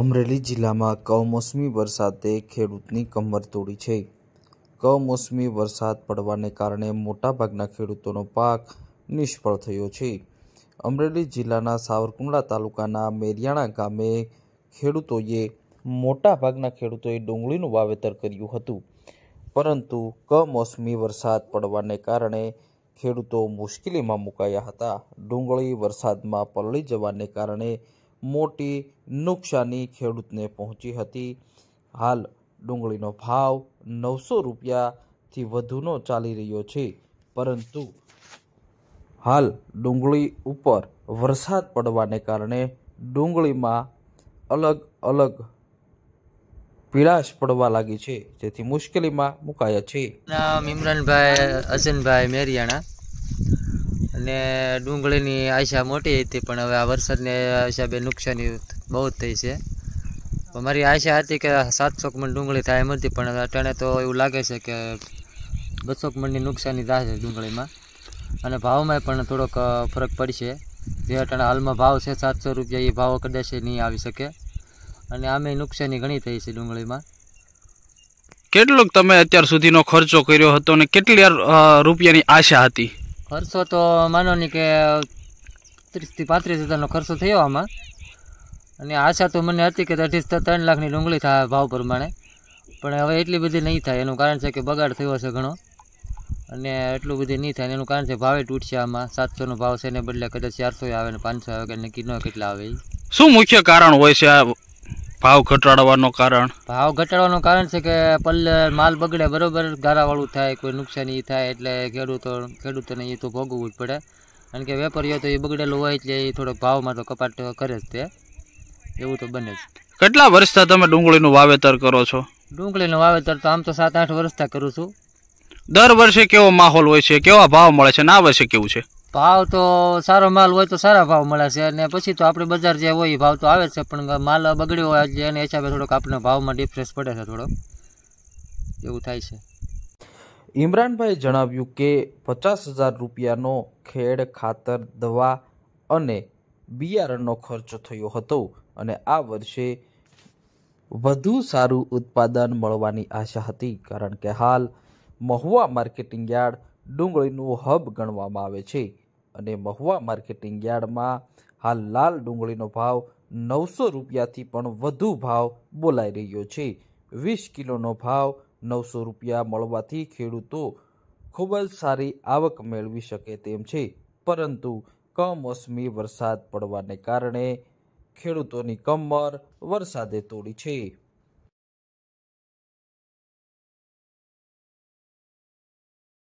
અમરેલી જિલ્લામાં કમોસમી વરસાદે ખેડૂતની કમર તોડી છે કમોસમી વરસાદ પડવાને કારણે મોટાભાગના ખેડૂતોનો પાક નિષ્ફળ થયો છે અમરેલી જિલ્લાના સાવરકુંડલા તાલુકાના મેરિયાણા ગામે ખેડૂતોએ મોટાભાગના ખેડૂતોએ ડુંગળીનું વાવેતર કર્યું હતું પરંતુ કમોસમી વરસાદ પડવાને કારણે ખેડૂતો મુશ્કેલીમાં મુકાયા હતા ડુંગળી વરસાદમાં પલળી જવાને કારણે મોટી નુકસાની ખેડૂતને પહોંચી હતી હાલ ડુંગળીનો ભાવ નવસો રૂપિયાથી વધુનો ચાલી રહ્યો છે પરંતુ હાલ ડુંગળી ઉપર વરસાદ પડવાને કારણે ડુંગળીમાં અલગ અલગ પીળાશ પડવા લાગી છે જેથી મુશ્કેલીમાં મુકાયા છે ઇમરાનભાઈ અજનભાઈ મેરિયાણા અને ડુંગળીની આશા મોટી હતી પણ હવે આ વરસાદને હિસાબે નુકસાની બહુ જ થઈ છે મારી આશા હતી કે સાતસો મણ ડુંગળી થાય એમ હતી પણ અટાણે તો એવું લાગે છે કે બસો મણની નુકસાની થશે ડુંગળીમાં અને ભાવમાં પણ થોડોક ફરક પડશે જે અટાણે હાલમાં ભાવ છે સાતસો રૂપિયા એ ભાવ કદાચ નહીં આવી શકે અને આમે નુકસાની ઘણી થઈ છે ડુંગળીમાં કેટલોક તમે અત્યાર સુધીનો ખર્ચો કર્યો હતો અને કેટલી રૂપિયાની આશા હતી ખર્ચો તો માનો ની કે ત્રીસથી પાંત્રીસ હજારનો ખર્ચો થયો આમાં અને આશા તો મને હતી કે અઢીસ ત્રણ લાખની ડુંગળી થાય ભાવ પ્રમાણે પણ હવે એટલી બધી નહીં થાય એનું કારણ છે કે બગાડ થયો છે ઘણો અને એટલું બધી નહીં થાય એનું કારણ છે ભાવે તૂટશે આમાં સાતસોનો ભાવ છે એને બદલે કદાચ ચારસો આવે ને પાંચસો આવે કે નક્કી ન કેટલા આવે શું મુખ્ય કારણ હોય છે આ ભાવ ઘટાડવાનો કારણ ભાવ ઘટાડવાનું કારણ છે કે પલ્લે માલ બગડે બરોબર ગારાવાળું થાય કોઈ નુકસાન એ થાય એટલે ખેડૂતો ખેડૂતોને એ તો ભોગવવું જ પડે કારણ કે વેપારીઓ તો એ બગડેલું હોય એટલે એ થોડોક ભાવમાં તો કપાટ કરે જ તે એવું તો બને જ કેટલા વર્ષથી તમે ડુંગળીનું વાવેતર કરો છો ડુંગળીનું વાવેતર તો આમ તો સાત આઠ વર્ષથી કરું છું દર વર્ષે કેવો માહોલ હોય છે કેવા ભાવ મળે છે ના વર્ષે કેવું છે ભાવ તો સારો માલ હોય તો સારા ભાવ મળે છે અને પછી તો આપણે બજાર જે હોય એ ભાવ તો આવે છે પણ માલ બગડ્યો હોય એટલે અને હિસાબે થોડોક આપણને ભાવમાં ડિફરન્સ પડે છે થોડો એવું થાય છે ઇમરાનભાઈ જણાવ્યું કે પચાસ હજાર રૂપિયાનો ખેડ ખાતર દવા અને બિયારણનો ખર્ચ થયો હતો અને આ વર્ષે વધુ સારું ઉત્પાદન મળવાની આશા હતી કારણ કે હાલ મહુવા માર્કેટિંગ યાર્ડ ડુંગળીનું હબ ગણવામાં આવે છે અને મહુવા માર્કેટિંગ યાર્ડમાં હાલ લાલ ડુંગળીનો ભાવ નવસો રૂપિયાથી પણ વધુ ભાવ બોલાઈ રહ્યો છે વીસ કિલોનો ભાવ નવસો રૂપિયા મળવાથી ખેડૂતો ખૂબ જ સારી આવક મેળવી શકે તેમ છે પરંતુ કમોસમી વરસાદ પડવાને કારણે ખેડૂતોની કમર વરસાદે તોડી છે